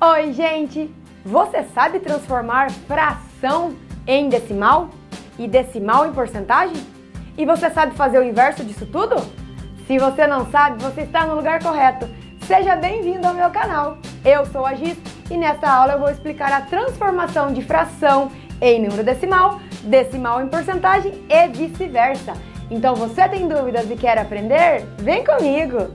Oi, gente! Você sabe transformar fração em decimal? E decimal em porcentagem? E você sabe fazer o inverso disso tudo? Se você não sabe, você está no lugar correto. Seja bem-vindo ao meu canal. Eu sou a Gis e nesta aula eu vou explicar a transformação de fração em número decimal, decimal em porcentagem e vice-versa. Então você tem dúvidas e quer aprender? Vem comigo!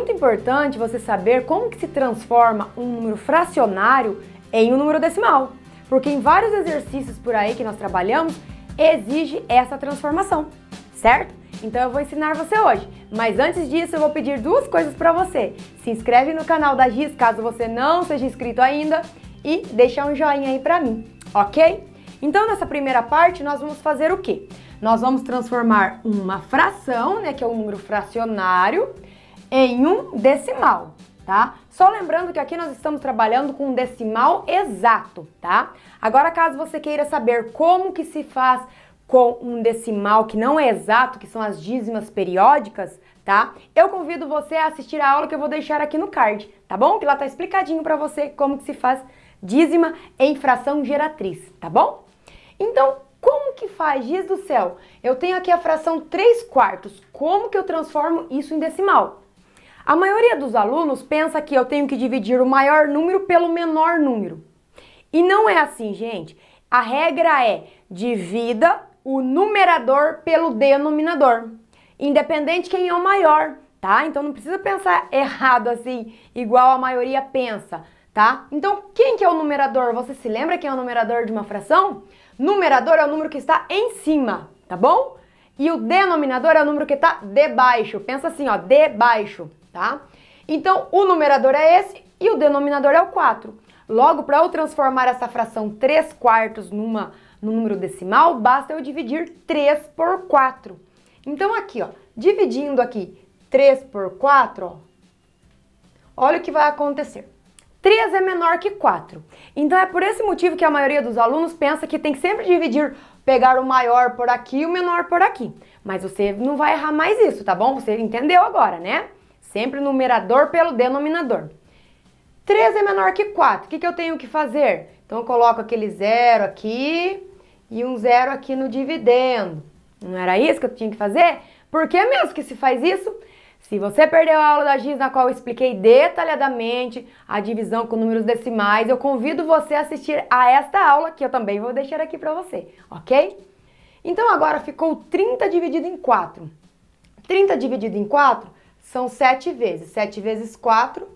muito importante você saber como que se transforma um número fracionário em um número decimal, porque em vários exercícios por aí que nós trabalhamos exige essa transformação, certo? Então eu vou ensinar você hoje, mas antes disso eu vou pedir duas coisas para você. Se inscreve no canal da Giz caso você não seja inscrito ainda e deixa um joinha aí para mim, ok? Então nessa primeira parte nós vamos fazer o quê? Nós vamos transformar uma fração, né, que é um número fracionário, em um decimal, tá? Só lembrando que aqui nós estamos trabalhando com um decimal exato, tá? Agora, caso você queira saber como que se faz com um decimal que não é exato, que são as dízimas periódicas, tá? Eu convido você a assistir a aula que eu vou deixar aqui no card, tá bom? Que lá tá explicadinho para você como que se faz dízima em fração geratriz, tá bom? Então, como que faz? Diz do céu, eu tenho aqui a fração 3 quartos, como que eu transformo isso em decimal? A maioria dos alunos pensa que eu tenho que dividir o maior número pelo menor número. E não é assim, gente. A regra é divida o numerador pelo denominador, independente quem é o maior, tá? Então não precisa pensar errado assim, igual a maioria pensa, tá? Então quem que é o numerador? Você se lembra quem é o numerador de uma fração? Numerador é o número que está em cima, tá bom? E o denominador é o número que está debaixo. Pensa assim, ó, debaixo tá? Então, o numerador é esse e o denominador é o 4. Logo, para eu transformar essa fração 3 quartos numa, num número decimal, basta eu dividir 3 por 4. Então, aqui, ó, dividindo aqui 3 por 4, ó, olha o que vai acontecer. 3 é menor que 4. Então é por esse motivo que a maioria dos alunos pensa que tem que sempre dividir, pegar o maior por aqui e o menor por aqui. Mas você não vai errar mais isso, tá bom? Você entendeu agora, né? Sempre numerador pelo denominador. 3 é menor que 4. O que, que eu tenho que fazer? Então, eu coloco aquele zero aqui e um zero aqui no dividendo. Não era isso que eu tinha que fazer? Por que é mesmo que se faz isso? Se você perdeu a aula da GIS, na qual eu expliquei detalhadamente a divisão com números decimais, eu convido você a assistir a esta aula, que eu também vou deixar aqui para você, ok? Então agora ficou 30 dividido em 4. 30 dividido em 4 são 7 vezes. 7 vezes 4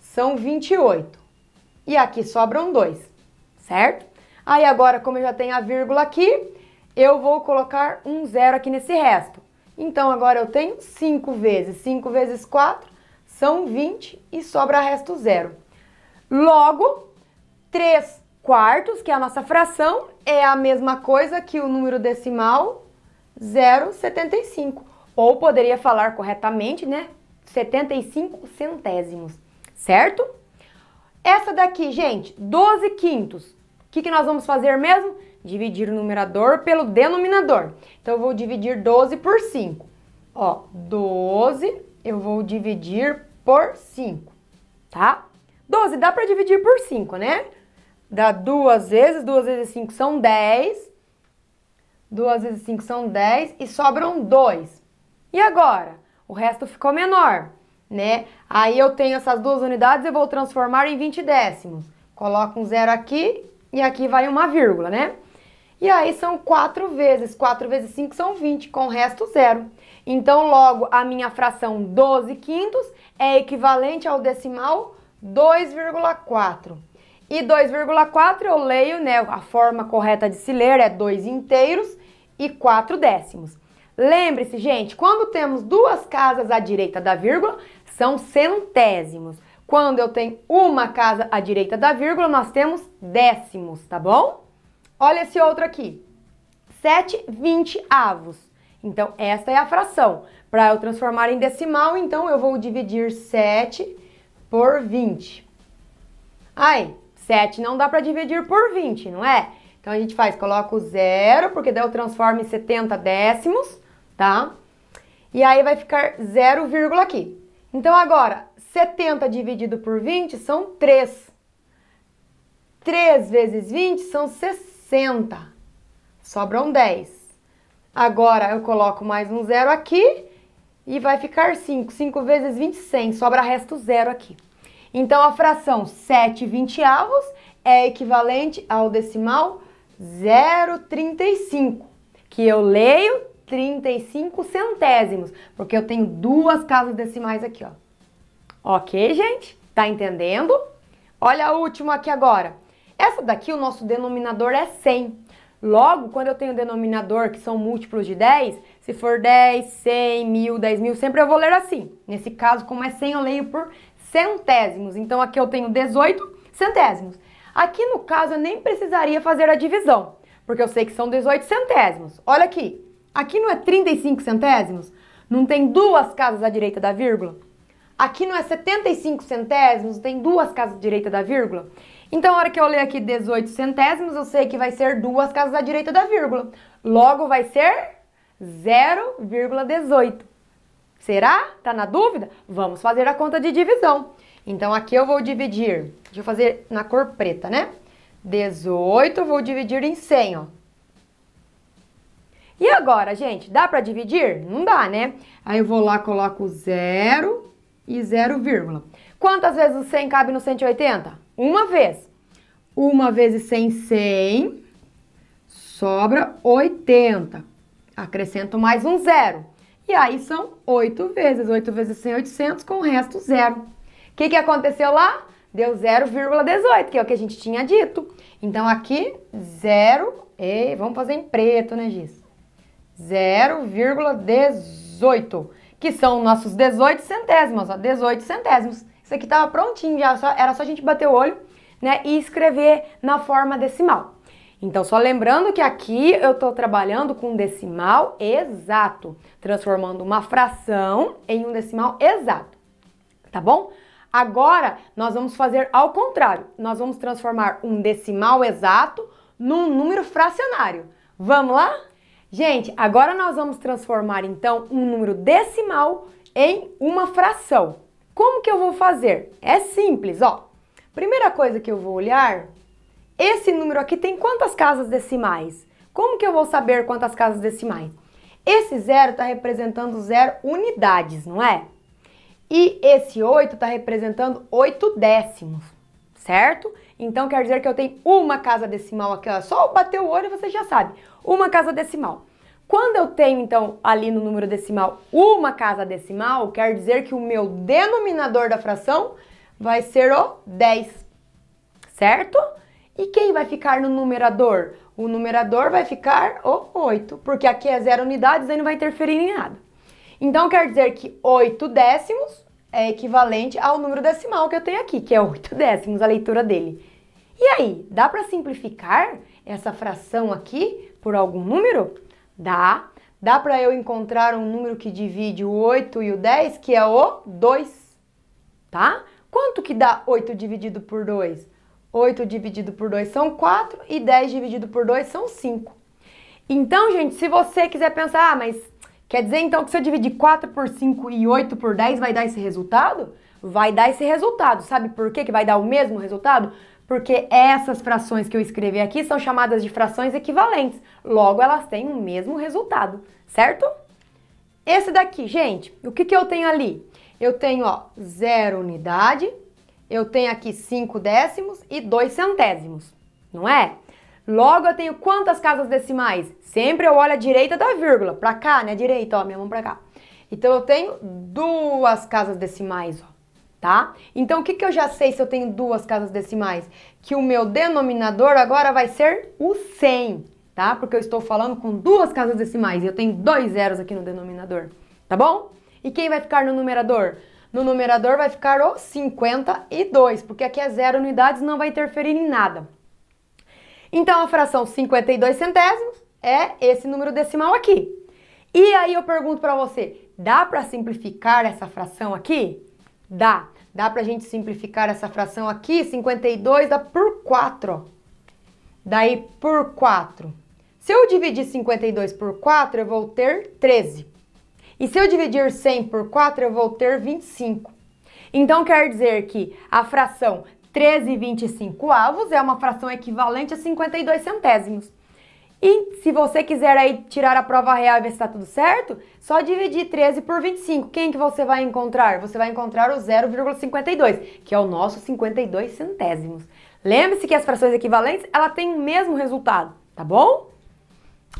são 28. E aqui sobram 2, certo? Aí agora, como eu já tenho a vírgula aqui, eu vou colocar um zero aqui nesse resto. Então agora eu tenho 5 vezes. 5 vezes 4 são 20 e sobra resto zero. Logo, 3 quartos, que é a nossa fração, é a mesma coisa que o número decimal 0,75. Ou poderia falar corretamente, né? 75 centésimos, certo? Essa daqui, gente, 12 quintos. O que, que nós vamos fazer mesmo? Dividir o numerador pelo denominador. Então, eu vou dividir 12 por 5. Ó, 12 eu vou dividir por 5, tá? 12 dá para dividir por 5, né? Dá duas vezes, duas vezes 5 são 10. Duas vezes 5 são 10 e sobram 2. E agora? o resto ficou menor, né? Aí eu tenho essas duas unidades, eu vou transformar em 20 décimos. Coloco um zero aqui e aqui vai uma vírgula, né? E aí são 4 vezes, 4 vezes 5 são 20, com o resto zero. Então, logo, a minha fração 12 quintos é equivalente ao decimal 2,4. E 2,4 eu leio, né, a forma correta de se ler é 2 inteiros e 4 décimos. Lembre-se, gente, quando temos duas casas à direita da vírgula, são centésimos. Quando eu tenho uma casa à direita da vírgula, nós temos décimos, tá bom? Olha esse outro aqui. 7 20 avos. Então, esta é a fração. Para eu transformar em decimal, então eu vou dividir 7 por 20. Aí, 7 não dá para dividir por 20, não é? Então, a gente faz, coloca o zero, porque daí eu transformo em 70 décimos tá? E aí vai ficar 0, aqui. Então agora, 70 dividido por 20 são 3. 3 vezes 20 são 60. Sobram 10. Agora eu coloco mais um zero aqui e vai ficar 5. 5 vezes 20, 100. Sobra resto zero aqui. Então a fração 7 vinteavos é equivalente ao decimal 0,35, que eu leio 35 centésimos, porque eu tenho duas casas decimais aqui, ó. Ok, gente? Tá entendendo? Olha a última aqui agora. Essa daqui, o nosso denominador é 100. Logo, quando eu tenho denominador que são múltiplos de 10, se for 10, 100, 1000, 10 mil, sempre eu vou ler assim. Nesse caso, como é 100, eu leio por centésimos. Então, aqui eu tenho 18 centésimos. Aqui, no caso, eu nem precisaria fazer a divisão, porque eu sei que são 18 centésimos. Olha aqui, Aqui não é 35 centésimos? Não tem duas casas à direita da vírgula? Aqui não é 75 centésimos? Tem duas casas à direita da vírgula? Então, a hora que eu ler aqui 18 centésimos, eu sei que vai ser duas casas à direita da vírgula. Logo, vai ser 0,18. Será? Tá na dúvida? Vamos fazer a conta de divisão. Então, aqui eu vou dividir, deixa eu fazer na cor preta, né? 18, vou dividir em 100, ó. E agora, gente, dá para dividir? Não dá, né? Aí eu vou lá, coloco zero e zero vírgula. Quantas vezes o 100 cabe no 180? Uma vez. Uma vezes 100, 100. Sobra 80. Acrescento mais um zero. E aí são 8 vezes. 8 vezes 100, 800, com o resto zero. O que, que aconteceu lá? Deu 0,18, que é o que a gente tinha dito. Então aqui, zero. E vamos fazer em preto, né, Gis? 0,18, que são nossos 18 centésimos, ó, 18 centésimos. Isso aqui estava prontinho já, só, era só a gente bater o olho, né, e escrever na forma decimal. Então, só lembrando que aqui eu estou trabalhando com decimal exato, transformando uma fração em um decimal exato, tá bom? Agora, nós vamos fazer ao contrário. Nós vamos transformar um decimal exato num número fracionário. Vamos lá? Gente, agora nós vamos transformar então um número decimal em uma fração. Como que eu vou fazer? É simples, ó. Primeira coisa que eu vou olhar, esse número aqui tem quantas casas decimais? Como que eu vou saber quantas casas decimais? Esse zero está representando zero unidades, não é? E esse 8 está representando 8 décimos, certo? Então quer dizer que eu tenho uma casa decimal aqui, ó. É só bater o olho você já sabe uma casa decimal. Quando eu tenho, então, ali no número decimal uma casa decimal, quer dizer que o meu denominador da fração vai ser o 10, certo? E quem vai ficar no numerador? O numerador vai ficar o 8, porque aqui é zero unidades e não vai interferir em nada. Então, quer dizer que 8 décimos é equivalente ao número decimal que eu tenho aqui, que é 8 décimos, a leitura dele. E aí, dá para simplificar essa fração aqui por algum número? Dá. Dá para eu encontrar um número que divide o 8 e o 10, que é o 2, tá? Quanto que dá 8 dividido por 2? 8 dividido por 2 são 4 e 10 dividido por 2 são 5. Então, gente, se você quiser pensar, ah, mas quer dizer então que se eu dividir 4 por 5 e 8 por 10 vai dar esse resultado? Vai dar esse resultado. Sabe por que que vai dar o mesmo resultado? porque essas frações que eu escrevi aqui são chamadas de frações equivalentes, logo elas têm o mesmo resultado, certo? Esse daqui, gente, o que, que eu tenho ali? Eu tenho, ó, zero unidade, eu tenho aqui cinco décimos e dois centésimos, não é? Logo eu tenho quantas casas decimais? Sempre eu olho à direita da vírgula, pra cá, né, direita, ó, minha mão pra cá. Então eu tenho duas casas decimais, ó tá? Então, o que, que eu já sei se eu tenho duas casas decimais? Que o meu denominador agora vai ser o 100, tá? Porque eu estou falando com duas casas decimais e eu tenho dois zeros aqui no denominador, tá bom? E quem vai ficar no numerador? No numerador vai ficar o 52, porque aqui é zero unidades, não vai interferir em nada. Então, a fração 52 centésimos é esse número decimal aqui. E aí eu pergunto para você, dá para simplificar essa fração aqui? Dá. Dá para a gente simplificar essa fração aqui? 52 dá por 4, ó. Daí por 4. Se eu dividir 52 por 4, eu vou ter 13. E se eu dividir 100 por 4, eu vou ter 25. Então, quer dizer que a fração 13 25 avos é uma fração equivalente a 52 centésimos. E se você quiser aí tirar a prova real e ver se está tudo certo, só dividir 13 por 25. Quem que você vai encontrar? Você vai encontrar o 0,52, que é o nosso 52 centésimos. Lembre-se que as frações equivalentes, ela tem o mesmo resultado, tá bom?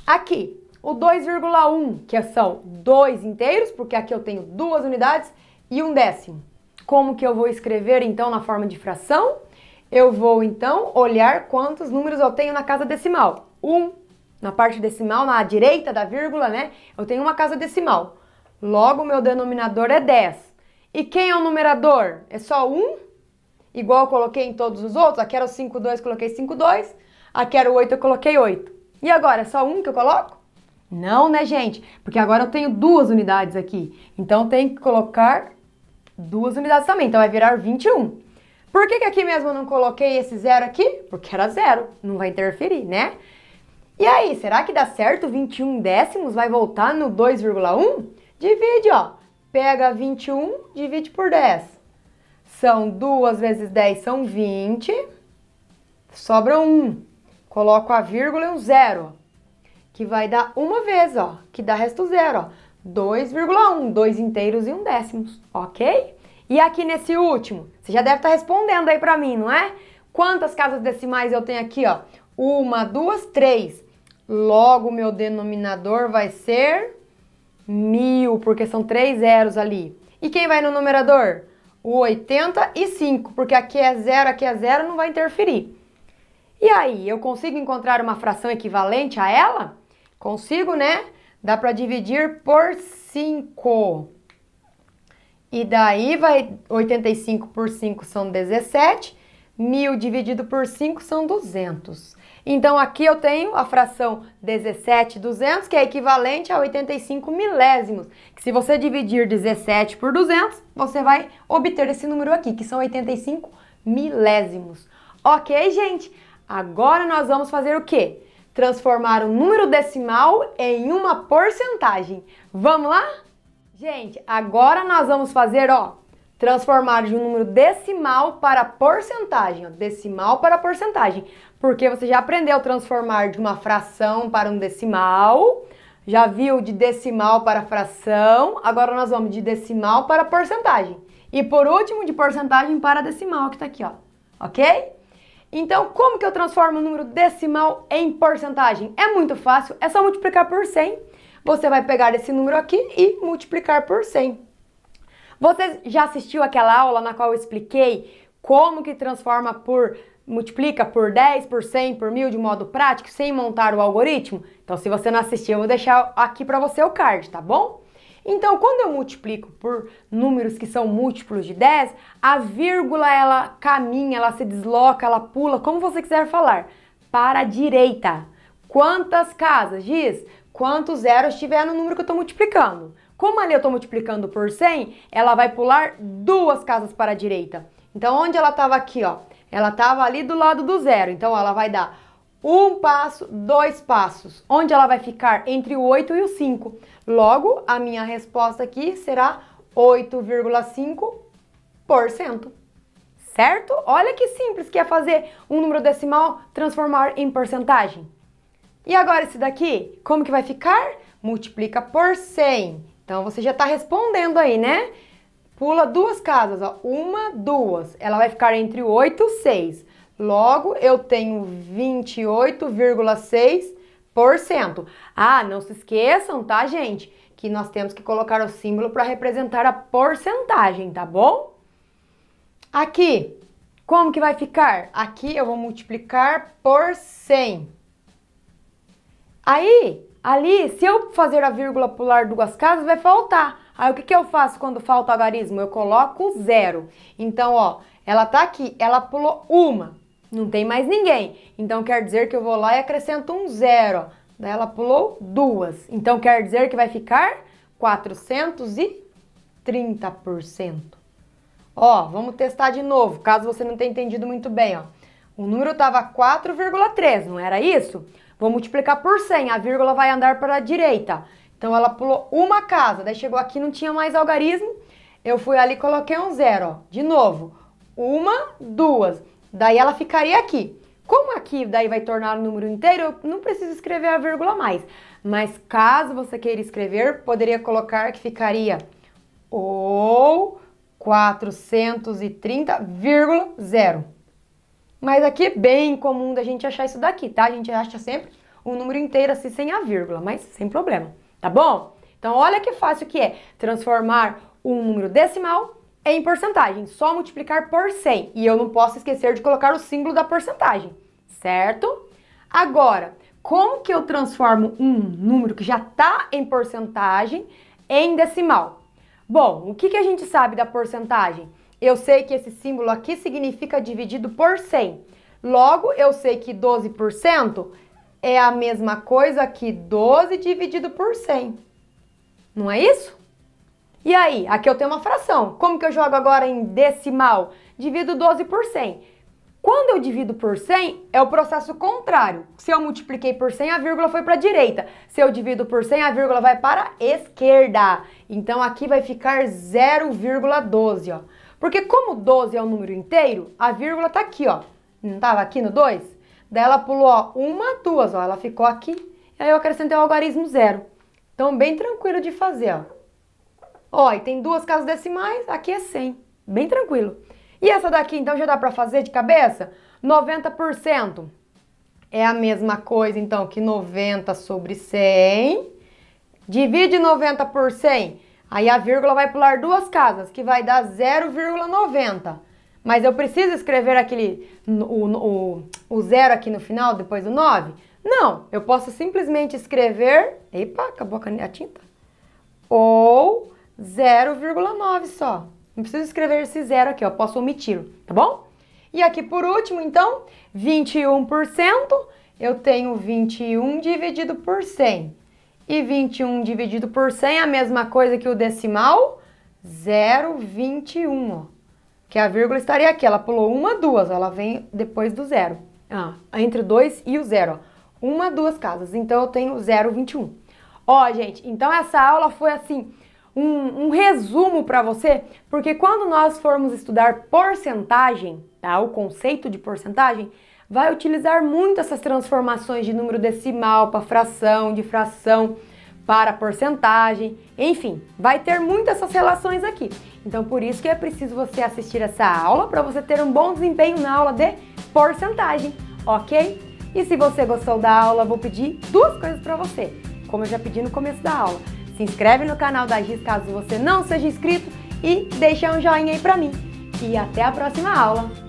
Aqui, o 2,1, que são dois inteiros, porque aqui eu tenho duas unidades e um décimo. Como que eu vou escrever, então, na forma de fração? Eu vou, então, olhar quantos números eu tenho na casa decimal. 1, um, na parte decimal, na direita da vírgula, né? Eu tenho uma casa decimal. Logo, o meu denominador é 10. E quem é o numerador? É só 1? Igual eu coloquei em todos os outros? Aqui era o 5, 2, coloquei 5, 2. Aqui era o 8, eu coloquei 8. E agora, é só 1 que eu coloco? Não, né, gente? Porque agora eu tenho duas unidades aqui. Então, tem que colocar duas unidades também. Então, vai virar 21. Por que, que aqui mesmo eu não coloquei esse zero aqui? Porque era zero, não vai interferir, né? E aí, será que dá certo 21 décimos? Vai voltar no 2,1? Divide, ó. Pega 21, divide por 10. São 2 vezes 10 são 20. Sobra 1. Coloco a vírgula e um zero, que vai dar uma vez, ó, que dá resto zero, ó. 2,1, dois inteiros e um décimo, ok? E aqui nesse último, você já deve estar tá respondendo aí para mim, não é? Quantas casas decimais eu tenho aqui, ó? Uma, duas, três. Logo, meu denominador vai ser mil, porque são três zeros ali. E quem vai no numerador? O 85, porque aqui é zero, aqui é zero, não vai interferir. E aí, eu consigo encontrar uma fração equivalente a ela? Consigo, né? Dá para dividir por 5. E daí vai 85 por 5 são 17, 1000 dividido por 5 são 200. Então aqui eu tenho a fração 17,200, que é equivalente a 85 milésimos. Que se você dividir 17 por 200, você vai obter esse número aqui, que são 85 milésimos. Ok, gente? Agora nós vamos fazer o quê? Transformar o número decimal em uma porcentagem. Vamos lá? Gente, agora nós vamos fazer, ó, transformar de um número decimal para porcentagem, ó, decimal para porcentagem, porque você já aprendeu a transformar de uma fração para um decimal, já viu de decimal para fração, agora nós vamos de decimal para porcentagem. E por último, de porcentagem para decimal, que está aqui, ó. ok? Então, como que eu transformo o número decimal em porcentagem? É muito fácil, é só multiplicar por 100. Você vai pegar esse número aqui e multiplicar por 100. Você já assistiu aquela aula na qual eu expliquei como que transforma por multiplica por 10, por 100, por mil de modo prático, sem montar o algoritmo? Então, se você não assistiu, eu vou deixar aqui para você o card, tá bom? Então, quando eu multiplico por números que são múltiplos de 10, a vírgula ela caminha, ela se desloca, ela pula, como você quiser falar, para a direita. Quantas casas? Diz quantos zeros tiver no número que eu estou multiplicando. Como ali eu estou multiplicando por 100, ela vai pular duas casas para a direita. Então, onde ela estava aqui, ó, ela estava ali do lado do zero. Então, ela vai dar um passo, dois passos, onde ela vai ficar entre o 8 e o 5. Logo, a minha resposta aqui será 8,5%. Certo? Olha que simples que é fazer um número decimal transformar em porcentagem. E agora esse daqui, como que vai ficar? Multiplica por 100. Então você já está respondendo aí, né? Pula duas casas, ó. Uma, duas. Ela vai ficar entre 8 e 6. Logo, eu tenho 28,6%. Ah, não se esqueçam, tá, gente? Que nós temos que colocar o símbolo para representar a porcentagem, tá bom? Aqui, como que vai ficar? Aqui eu vou multiplicar por 100. Aí, Ali, se eu fazer a vírgula pular duas casas, vai faltar. Aí, o que, que eu faço quando falta o algarismo? Eu coloco zero. Então, ó, ela tá aqui, ela pulou uma, não tem mais ninguém. Então, quer dizer que eu vou lá e acrescento um zero. Daí, ela pulou duas. Então, quer dizer que vai ficar 430%. Ó, vamos testar de novo, caso você não tenha entendido muito bem, ó. O número estava 4,3, não era isso? Vou multiplicar por 100, a vírgula vai andar para a direita. Então ela pulou uma casa, daí chegou aqui não tinha mais algarismo, eu fui ali e coloquei um zero, ó. De novo, uma, duas, daí ela ficaria aqui. Como aqui daí vai tornar o número inteiro, eu não preciso escrever a vírgula mais. Mas caso você queira escrever, poderia colocar que ficaria ou 430,0. Mas aqui é bem comum da gente achar isso daqui, tá? A gente acha sempre o número inteiro assim sem a vírgula, mas sem problema, tá bom? Então olha que fácil que é transformar um número decimal em porcentagem, só multiplicar por 100. E eu não posso esquecer de colocar o símbolo da porcentagem, certo? Agora, como que eu transformo um número que já está em porcentagem em decimal? Bom, o que, que a gente sabe da porcentagem? Eu sei que esse símbolo aqui significa dividido por 100. Logo, eu sei que 12% é a mesma coisa que 12 dividido por 100. Não é isso? E aí, aqui eu tenho uma fração. Como que eu jogo agora em decimal? Divido 12 por 100. Quando eu divido por 100, é o processo contrário. Se eu multipliquei por 100, a vírgula foi para a direita. Se eu divido por 100, a vírgula vai para a esquerda. Então, aqui vai ficar 0,12, ó. Porque como 12 é um número inteiro, a vírgula tá aqui, ó. Não tava aqui no 2? Daí ela pulou, ó, uma, duas, ó, ela ficou aqui. Aí eu acrescentei o algarismo zero. Então, bem tranquilo de fazer, ó. Ó, e tem duas casas decimais, aqui é 100. Bem tranquilo. E essa daqui, então, já dá pra fazer de cabeça? 90% é a mesma coisa, então, que 90 sobre 100. Divide 90 por 100, Aí a vírgula vai pular duas casas, que vai dar 0,90. Mas eu preciso escrever aquele o, o, o zero aqui no final, depois do 9? Não, eu posso simplesmente escrever... Epa, acabou a tinta. Ou 0,9 só. Não preciso escrever esse zero aqui, ó. Posso omiti-lo, tá bom? E aqui por último, então, 21%. Eu tenho 21 dividido por 100. E 21 dividido por 100 é a mesma coisa que o decimal, 0,21, Que a vírgula estaria aqui, ela pulou uma, duas, ela vem depois do zero. Ah, ah entre o 2 e o zero, ó. Uma, duas casas, então eu tenho 0,21. Ó, gente, então essa aula foi assim, um, um resumo para você, porque quando nós formos estudar porcentagem, tá, o conceito de porcentagem, vai utilizar muito essas transformações de número decimal para fração, de fração para porcentagem, enfim, vai ter muitas essas relações aqui. Então por isso que é preciso você assistir essa aula para você ter um bom desempenho na aula de porcentagem, ok? E se você gostou da aula, vou pedir duas coisas para você, como eu já pedi no começo da aula. Se inscreve no canal da GIS caso você não seja inscrito e deixa um joinha aí para mim. E até a próxima aula!